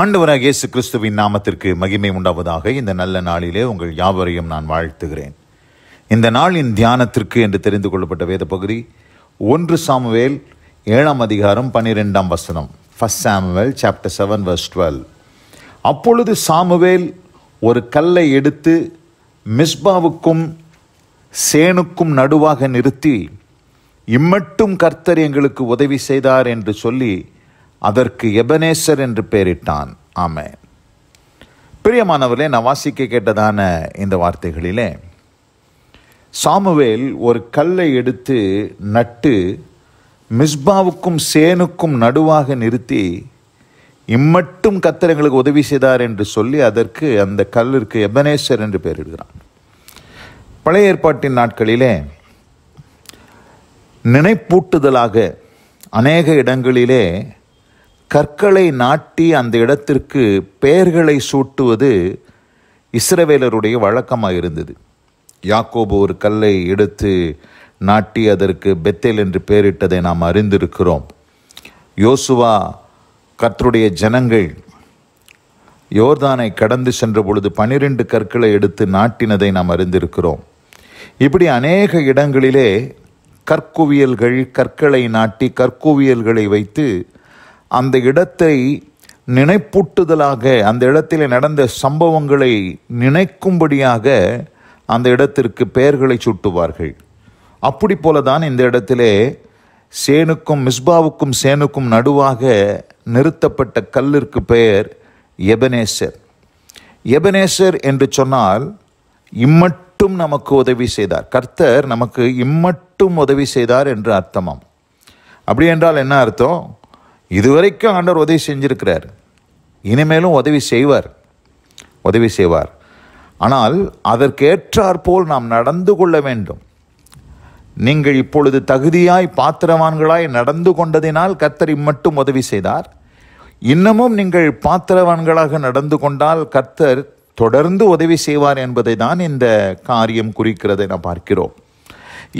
ஆண்டவராக இயேசு கிறிஸ்துவின் நாமத்திற்கு மகிமை உண்டாவதாக இந்த நல்ல நாளிலே உங்கள் யாவரையும் நான் வாழ்த்துகிறேன் இந்த நாளின் தியானத்திற்கு என்று தெரிந்து கொள்ளப்பட்ட வேத பகுதி ஒன்று சாமுவேல் ஏழாம் அதிகாரம் பன்னிரெண்டாம் வசனம் first Samuel chapter seven verse twelve அப்பொழுது சாமுவேல் ஒரு கல்லை எடுத்து மிஸ்பாவுக்கும் சேனுக்கும் நடுவாக நிறுத்தி இம்மட்டும் கர்த்தர் எங்களுக்கு உதவி செய்தார் என்று சொல்லி அதற்கு எபனேசர் என்று பெயரிட்டான் ஆமே பிரியமானவர்களே நான் வாசிக்க கேட்டதான இந்த வார்த்தைகளிலே சாமுவேல் ஒரு கல்லை எடுத்து நட்டு மிஸ்பாவுக்கும் சேனுக்கும் நடுவாக நிறுத்தி இம்மட்டும் கத்திரங்களுக்கு உதவி செய்தார் என்று சொல்லி அதற்கு அந்த கல்லிற்கு எபனேசர் என்று பெயரிடுகிறான் பழைய ஏற்பாட்டின் நாட்களிலே நினைப்பூட்டுதலாக அநேக இடங்களிலே கற்களை நாட்டி அந்த இடத்திற்கு பெயர்களை சூட்டுவது இஸ்ரவேலருடைய வழக்கமாக இருந்தது யாக்கோபு ஒரு கல்லை எடுத்து நாட்டி அதற்கு பெத்தேல் என்று பெயரிட்டதை நாம் அறிந்திருக்கிறோம் யோசுவா கர்த்தருடைய ஜனங்கள் யோர்தானை கடந்து சென்ற பொழுது பனிரெண்டு கற்களை எடுத்து நாட்டினதை நாம் அறிந்திருக்கிறோம் இப்படி அநேக இடங்களிலே கற்குவியல்கள் கற்களை நாட்டி கற்குவியல்களை வைத்து அந்த இடத்தை நினைப்பூட்டுதலாக அந்த இடத்தில் நடந்த சம்பவங்களை நினைக்கும்படியாக அந்த இடத்திற்கு பெயர்களை சூட்டுவார்கள் அப்படி போல தான் இந்த இடத்திலே சேனுக்கும் மிஸ்பாவுக்கும் சேனுக்கும் நடுவாக நிறுத்தப்பட்ட கல்லிற்கு பெயர் எபனேசர் எபனேசர் என்று சொன்னால் இம்மட்டும் நமக்கு உதவி செய்தார் கர்த்தர் நமக்கு இம்மட்டும் உதவி செய்தார் என்று அர்த்தமாம் அப்படி என்றால் என்ன அர்த்தம் இதுவரைக்கும் ஆண்டவர் உதவி செஞ்சுருக்கிறார் இனிமேலும் உதவி செய்வார் உதவி செய்வார் ஆனால் போல் நாம் நடந்து கொள்ள வேண்டும் நீங்கள் இப்பொழுது தகுதியாய் பாத்திரவான்களாய் நடந்து கொண்டதினால் கத்தர் மட்டும் உதவி செய்தார் இன்னமும் நீங்கள் பாத்திரவான்களாக நடந்து கொண்டால் கர்த்தர் தொடர்ந்து உதவி செய்வார் என்பதை தான் இந்த காரியம் குறிக்கிறதை நாம் பார்க்கிறோம்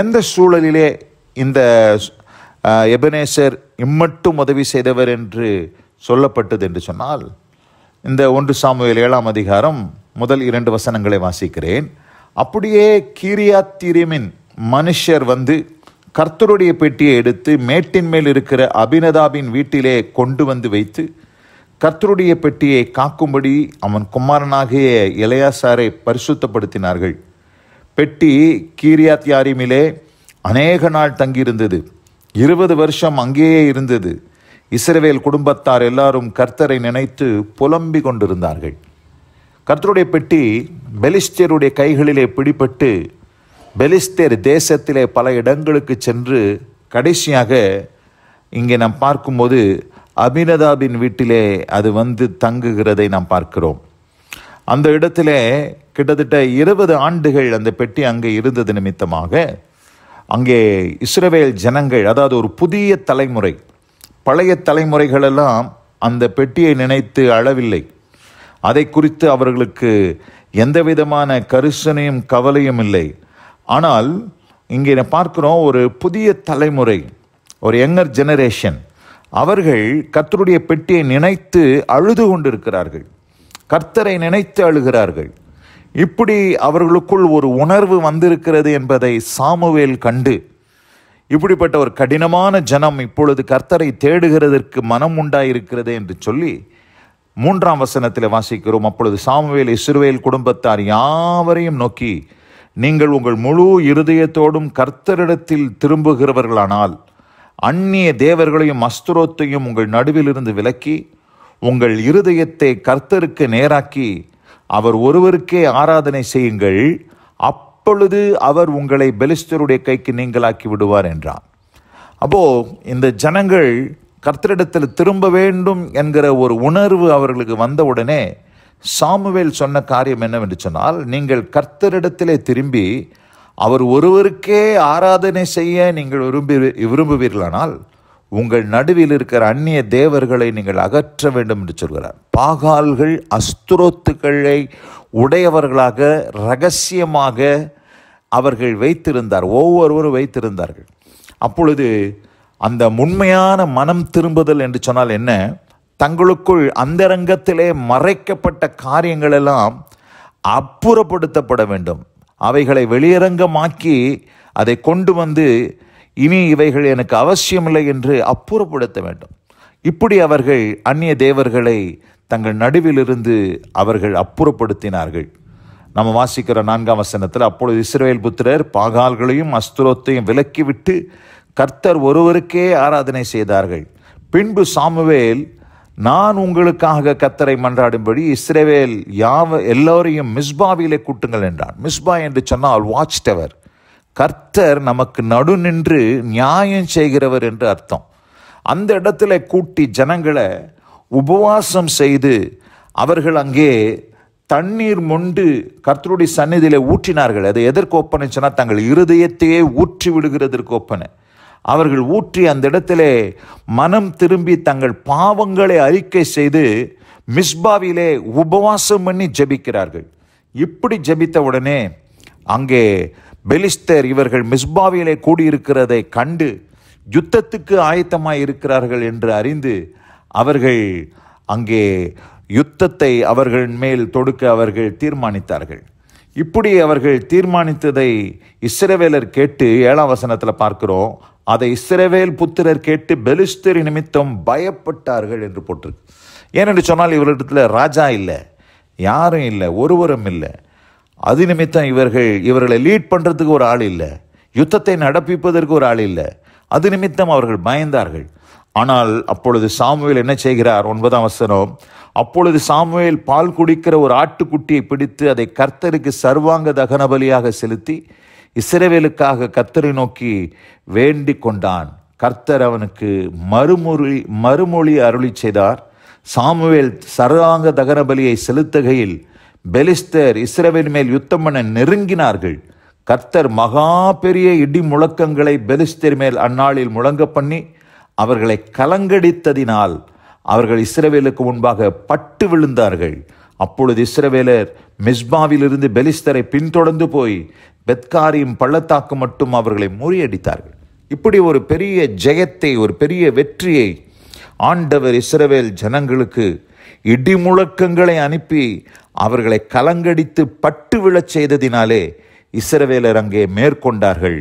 எந்த சூழலிலே இந்த எபனேசர் இம்மட்டும் உதவி செய்தவர் என்று சொல்லப்பட்டது என்று சொன்னால் இந்த ஒன்று சாமுவேல் ஏழாம் அதிகாரம் முதல் இரண்டு வசனங்களை வாசிக்கிறேன் அப்படியே கீரியாத்திரியமின் மனுஷர் வந்து கர்த்தருடைய பெட்டியை எடுத்து மேட்டின் மேல் இருக்கிற அபிநதாபின் வீட்டிலே கொண்டு வந்து வைத்து கர்த்தருடைய பெட்டியை காக்கும்படி அவன் குமாரனாகிய இளையாசாரை பரிசுத்தப்படுத்தினார்கள் பெட்டி கீரியாத்யாரிமிலே அநேக நாள் தங்கியிருந்தது இருபது வருஷம் அங்கேயே இருந்தது இஸ்ரவேல் குடும்பத்தார் எல்லாரும் கர்த்தரை நினைத்து புலம்பிக் கொண்டிருந்தார்கள் கர்த்தருடைய பெட்டி பெலிஸ்தருடைய கைகளிலே பிடிபட்டு பெலிஸ்தர் தேசத்திலே பல இடங்களுக்கு சென்று கடைசியாக இங்கே நாம் பார்க்கும்போது அபினதாபின் வீட்டிலே அது வந்து தங்குகிறதை நாம் பார்க்கிறோம் அந்த இடத்திலே கிட்டத்தட்ட இருபது ஆண்டுகள் அந்த பெட்டி அங்கே இருந்தது நிமித்தமாக அங்கே இஸ்ரவேல் ஜனங்கள் அதாவது ஒரு புதிய தலைமுறை பழைய தலைமுறைகளெல்லாம் அந்த பெட்டியை நினைத்து அளவில்லை அதை குறித்து அவர்களுக்கு எந்த விதமான கரிசனையும் கவலையும் இல்லை ஆனால் இங்கே பார்க்குறோம் ஒரு புதிய தலைமுறை ஒரு யங்கர் ஜெனரேஷன் அவர்கள் கர்த்தருடைய பெட்டியை நினைத்து அழுது கொண்டிருக்கிறார்கள் கர்த்தரை நினைத்து அழுகிறார்கள் இப்படி அவர்களுக்குள் ஒரு உணர்வு வந்திருக்கிறது என்பதை சாமுவேல் கண்டு இப்படிப்பட்ட ஒரு கடினமான ஜனம் இப்பொழுது கர்த்தரை தேடுகிறதற்கு மனம் உண்டாயிருக்கிறது என்று சொல்லி மூன்றாம் வசனத்தில் வாசிக்கிறோம் அப்பொழுது சாமுவேல் இஸ்ரோவேல் குடும்பத்தார் யாவரையும் நோக்கி நீங்கள் உங்கள் முழு இருதயத்தோடும் கர்த்தரிடத்தில் திரும்புகிறவர்களானால் அந்நிய தேவர்களையும் அஸ்துரோத்தையும் உங்கள் நடுவிலிருந்து விலக்கி உங்கள் இருதயத்தை கர்த்தருக்கு நேராக்கி அவர் ஒருவருக்கே ஆராதனை செய்யுங்கள் அப்பொழுது அவர் உங்களை பெலிஸ்தருடைய கைக்கு நீங்களாக்கி விடுவார் என்றார் அப்போ இந்த ஜனங்கள் கர்த்தரிடத்தில் திரும்ப வேண்டும் என்கிற ஒரு உணர்வு அவர்களுக்கு வந்தவுடனே சாமுவேல் சொன்ன காரியம் என்னவென்று சொன்னால் நீங்கள் கர்த்தரிடத்திலே திரும்பி அவர் ஒருவருக்கே ஆராதனை செய்ய நீங்கள் விரும்பி விரும்புவீர்களானால் உங்கள் நடுவில் இருக்கிற அந்நிய தேவர்களை நீங்கள் அகற்ற வேண்டும் என்று சொல்கிறார் பாகால்கள் அஸ்துரோத்துக்களை உடையவர்களாக ரகசியமாக அவர்கள் வைத்திருந்தார் ஒவ்வொருவரும் வைத்திருந்தார்கள் அப்பொழுது அந்த உண்மையான மனம் திரும்புதல் என்று சொன்னால் என்ன தங்களுக்குள் அந்தரங்கத்திலே மறைக்கப்பட்ட காரியங்களெல்லாம் அப்புறப்படுத்தப்பட வேண்டும் அவைகளை வெளியரங்கமாக்கி அதை கொண்டு வந்து இனி இவைகள் எனக்கு அவசியமில்லை என்று அப்புறப்படுத்த வேண்டும் இப்படி அவர்கள் அந்நிய தேவர்களை தங்கள் நடுவிலிருந்து அவர்கள் அப்புறப்படுத்தினார்கள் நம்ம வாசிக்கிற நான்காம் வசனத்தில் அப்பொழுது இஸ்ரேல் புத்திரர் பாகால்களையும் அஸ்துரத்தையும் விலக்கிவிட்டு கர்த்தர் ஒருவருக்கே ஆராதனை செய்தார்கள் பின்பு சாமுவேல் நான் உங்களுக்காக கத்தரை மன்றாடும்படி இஸ்ரேவேல் யாவ எல்லோரையும் மிஸ்பாவிலே கூட்டுங்கள் என்றான் மிஸ்பா என்று சொன்னால் வாட்ச் டவர் கர்த்தர் நமக்கு நடு நின்று நியாயம் செய்கிறவர் என்று அர்த்தம் அந்த இடத்துல கூட்டி ஜனங்களை உபவாசம் செய்து அவர்கள் அங்கே தண்ணீர் மொண்டு கர்த்தருடைய சந்நிதியில் ஊற்றினார்கள் அது எதற்கு ஒப்பனை சொன்னால் தங்கள் இருதயத்தையே ஊற்றி விடுகிறதற்கு ஒப்பனை அவர்கள் ஊற்றி அந்த இடத்திலே மனம் திரும்பி தங்கள் பாவங்களை அறிக்கை செய்து மிஸ்பாவிலே உபவாசம் பண்ணி ஜபிக்கிறார்கள் இப்படி ஜபித்த உடனே அங்கே பெலிஸ்தர் இவர்கள் மிஸ்பாவிலே கூடியிருக்கிறதை கண்டு யுத்தத்துக்கு ஆயத்தமாக இருக்கிறார்கள் என்று அறிந்து அவர்கள் அங்கே யுத்தத்தை அவர்கள் மேல் தொடுக்க அவர்கள் தீர்மானித்தார்கள் இப்படி அவர்கள் தீர்மானித்ததை இஸ்ரவேலர் கேட்டு ஏழாம் வசனத்தில் பார்க்கிறோம் அதை இஸ்ரவேல் புத்திரர் கேட்டு பெலிஸ்தர் நிமித்தம் பயப்பட்டார்கள் என்று போட்டிருக்கு ஏனென்று சொன்னால் இவர்களிடத்தில் ராஜா இல்லை யாரும் இல்லை ஒருவரும் இல்லை அது நிமித்தம் இவர்கள் இவர்களை லீட் பண்ணுறதுக்கு ஒரு ஆள் இல்லை யுத்தத்தை நடப்பிப்பதற்கு ஒரு ஆள் இல்லை அது நிமித்தம் அவர்கள் பயந்தார்கள் ஆனால் அப்பொழுது சாமுவேல் என்ன செய்கிறார் ஒன்பதாம் வசனம் அப்பொழுது சாமுவேல் பால் குடிக்கிற ஒரு ஆட்டுக்குட்டியை பிடித்து அதை கர்த்தருக்கு சர்வாங்க தகன பலியாக செலுத்தி இஸ்ரேவேலுக்காக கர்த்தரை நோக்கி வேண்டி கொண்டான் கர்த்தர் அவனுக்கு மறுமொழி மறுமொழி அருளி செய்தார் சாமுவேல் சர்வாங்க தகன பலியை செலுத்துகையில் பெலிஸ்தர் இஸ்ரவேல் மேல் யுத்தம் பண்ண நெருங்கினார்கள் கர்த்தர் மகா பெரிய இடி முழக்கங்களை பெலிஸ்தர் மேல் அந்நாளில் முழங்க பண்ணி அவர்களை கலங்கடித்ததினால் அவர்கள் இஸ்ரவேலுக்கு முன்பாக பட்டு விழுந்தார்கள் அப்பொழுது இஸ்ரவேலர் மிஸ்பாவிலிருந்து பெலிஸ்தரை பின்தொடர்ந்து போய் பெத்காரியும் பள்ளத்தாக்கு மட்டும் அவர்களை முறியடித்தார்கள் இப்படி ஒரு பெரிய ஜெயத்தை ஒரு பெரிய வெற்றியை ஆண்டவர் இஸ்ரவேல் ஜனங்களுக்கு இடி முழக்கங்களை அனுப்பி அவர்களை கலங்கடித்து பட்டு விழச் செய்ததினாலே இசரவேலர் அங்கே மேற்கொண்டார்கள்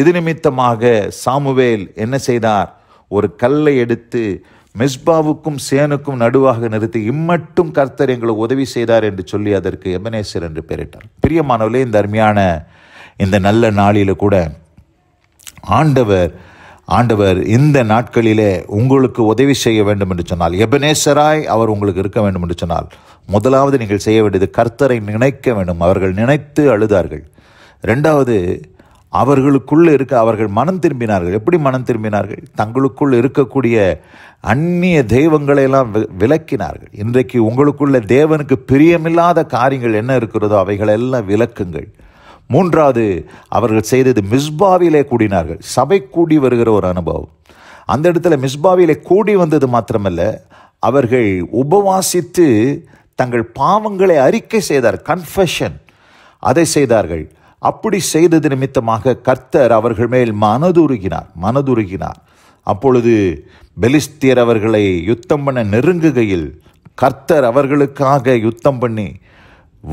இது நிமித்தமாக சாமுவேல் என்ன செய்தார் ஒரு கல்லை எடுத்து மிஸ்பாவுக்கும் சேனுக்கும் நடுவாக நிறுத்தி இம்மட்டும் கர்த்தர் எங்களுக்கு உதவி செய்தார் என்று சொல்லி அதற்கு எமனேசர் என்று பெயரிட்டார் பிரியமானவர்களே இந்த அருமையான இந்த நல்ல நாளில் கூட ஆண்டவர் ஆண்டவர் இந்த நாட்களிலே உங்களுக்கு உதவி செய்ய வேண்டும் என்று சொன்னால் எபனேசராய் அவர் உங்களுக்கு இருக்க வேண்டும் என்று சொன்னால் முதலாவது நீங்கள் செய்ய வேண்டியது கர்த்தரை நினைக்க வேண்டும் அவர்கள் நினைத்து அழுதார்கள் ரெண்டாவது அவர்களுக்குள்ளே இருக்க அவர்கள் மனம் திரும்பினார்கள் எப்படி மனம் திரும்பினார்கள் தங்களுக்குள் இருக்கக்கூடிய அந்நிய தெய்வங்களையெல்லாம் விளக்கினார்கள் இன்றைக்கு உங்களுக்குள்ள தேவனுக்கு பிரியமில்லாத காரியங்கள் என்ன இருக்கிறதோ அவைகளெல்லாம் விளக்குங்கள் மூன்றாவது அவர்கள் செய்தது மிஸ்பாவிலே கூடினார்கள் சபை கூடி வருகிற ஒரு அனுபவம் அந்த இடத்துல மிஸ்பாவிலே கூடி வந்தது மாத்திரமல்ல அவர்கள் உபவாசித்து தங்கள் பாவங்களை அறிக்கை செய்தார் கன்ஃபெஷன் அதை செய்தார்கள் அப்படி செய்தது நிமித்தமாக கர்த்தர் அவர்கள் மேல் மனதுருகினார் மனதுருகினார் அப்பொழுது பெலிஸ்தியர் அவர்களை யுத்தம் பண்ண நெருங்குகையில் கர்த்தர் அவர்களுக்காக யுத்தம் பண்ணி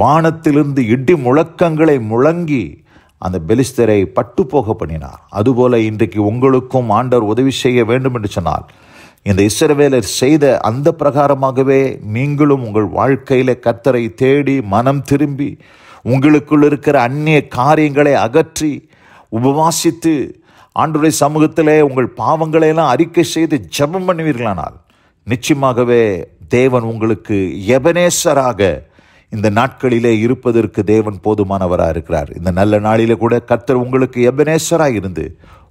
வானத்திலிருந்து இடி முழக்கங்களை முழங்கி அந்த பெலிஸ்தரை பட்டு போக பண்ணினார் அதுபோல இன்றைக்கு உங்களுக்கும் ஆண்டவர் உதவி செய்ய வேண்டும் என்று சொன்னால் இந்த இசரவேலர் செய்த அந்த பிரகாரமாகவே நீங்களும் உங்கள் வாழ்க்கையில் கத்தரை தேடி மனம் திரும்பி உங்களுக்குள் இருக்கிற அந்நிய காரியங்களை அகற்றி உபவாசித்து ஆண்டுரை சமூகத்திலே உங்கள் பாவங்களையெல்லாம் அறிக்கை செய்து ஜபம் பண்ணுவீர்களானால் நிச்சயமாகவே தேவன் உங்களுக்கு எபனேசராக இந்த நாட்களிலே இருப்பதற்கு தேவன் போதுமானவராக இருக்கிறார் இந்த நல்ல நாளிலே கூட கர்த்தர் உங்களுக்கு எபனேஸ்வராக இருந்து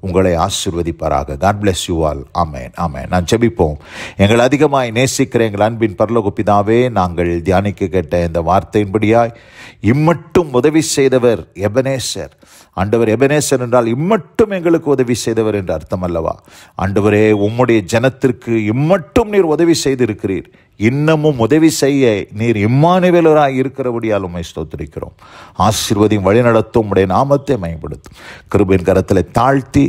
உங்களை ஆசிர்வதிப்பாராக God bless you all amen amen நான் ஜெபிப்போம் எங்கள் அதிகமாய் நேசிக்கிற எங்கள் அன்பின் பரலகுப்பிதாவே நாங்கள் தியானிக்க கேட்ட இந்த வார்த்தையின்படியாய் இம்மட்டும் உதவி செய்தவர் எபனேசர் ஆண்டவர் எபனேசர் என்றால் இம்மட்டும் எங்களுக்கு உதவி செய்தவர் என்று அர்த்தம் அல்லவா ஆண்டவரே உம்முடைய ஜனத்திற்கு இம்மட்டும் நீர் உதவி செய்திருக்கிறீர் இன்னமும் உதவி செய்ய நீர் இம்மானுவேலராய் இருக்கிறபடியால் உண்மை ஸ்தோத்திரிக்கிறோம் வழி வழிநடத்தும் உடைய நாமத்தை மேம்படுத்தும் கிருபின் கரத்தில் தாழ்த்தி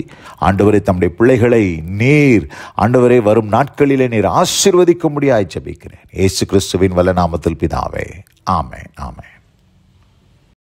ஆண்டவரை தம்முடைய பிள்ளைகளை நீர் ஆண்டவரை வரும் நாட்களிலே நீர் ஆசிர்வதிக்க முடியாய் ஜபிக்கிறேன் ஏசு கிறிஸ்துவின் வல்ல நாமத்தில் பிதாவே ஆமே ஆமே